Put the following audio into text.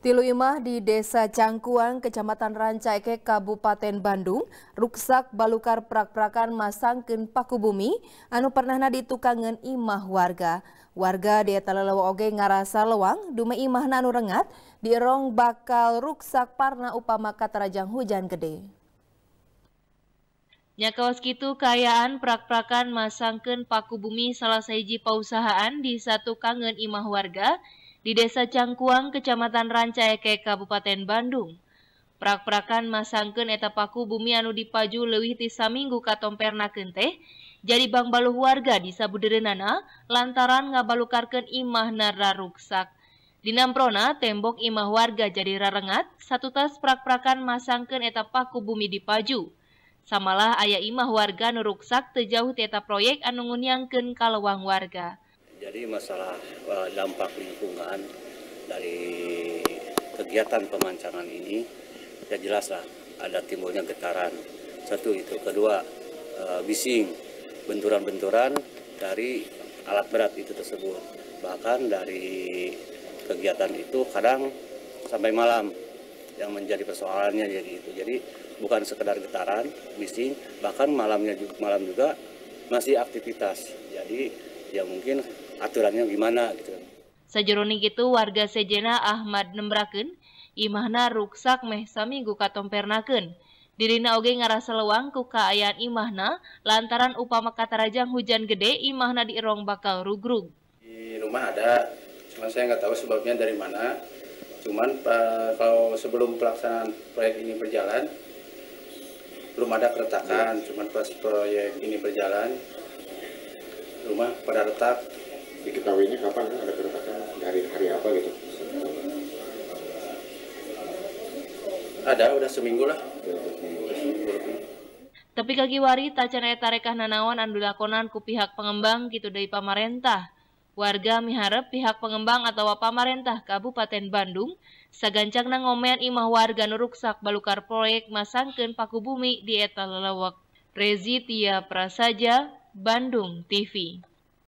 Tilu imah di Desa Cangkuang, Kecamatan Rancaike, Kabupaten Bandung, ruksak balukar prak-prakan masangkin paku bumi, anu pernahna ditukangan imah warga. Warga di Talelewa oge ngarasa lewang, dume imah nanu rengat, dierong bakal ruksak parna upama katarajang hujan gede. Nyakawas gitu kitu kayaan prak-prakan masangkin paku bumi salah saiji pausahaan di satu kangen imah warga di Desa Cangkuang, Kecamatan Rancaeke, Kabupaten Bandung. Prak-prakan masangken etapaku bumi anu dipaju lewih ti saminggu katomperna kenteh, jadi bang baluh warga di Sabuderenana lantaran ngabalukarkeun imah nara ruksak. Di Namprona, tembok imah warga jadi rarengat, satu tas prak-prakan masangken etapaku bumi dipaju. Samalah ayah imah warga nuruksak terjauh teta proyek anungun yang ken kalewang warga. Jadi masalah eh, dampak lingkungan dari kegiatan pemancangan ini ya jelaslah ada timbulnya getaran satu itu kedua eh, bising benturan-benturan dari alat berat itu tersebut bahkan dari kegiatan itu kadang sampai malam yang menjadi persoalannya jadi ya itu jadi bukan sekedar getaran bising bahkan malamnya malam juga masih aktivitas jadi ya mungkin aturannya gimana gitu. Kan. Sajeroni gitu warga Sejena Ahmad Nembraken, imahna ruksak meh saminggu katompernaken. Dirina oge ngarasa lewang ku kaayaan imahna lantaran upama kata katarajang hujan gede imahna di erong bakal rugrug. Di rumah ada, cuman saya nggak tahu sebabnya dari mana. Cuman kalau sebelum pelaksanaan proyek ini berjalan, belum ada keretakan, iya. cuman pas proyek ini berjalan, rumah pada retak, diketahuinya kapan kan ada keretakan dari hari apa gitu ada udah seminggu lah tapi kaki wari tacanaya tarekah nanawan andulakonan ku pihak pengembang gitu dari pemerintah. warga miharep pihak pengembang atau pemerintah Kabupaten Bandung sagancangna ngomen imah warga nuruksak balukar proyek masangken paku bumi di eta Rezitia Rezi Prasaja Bandung TV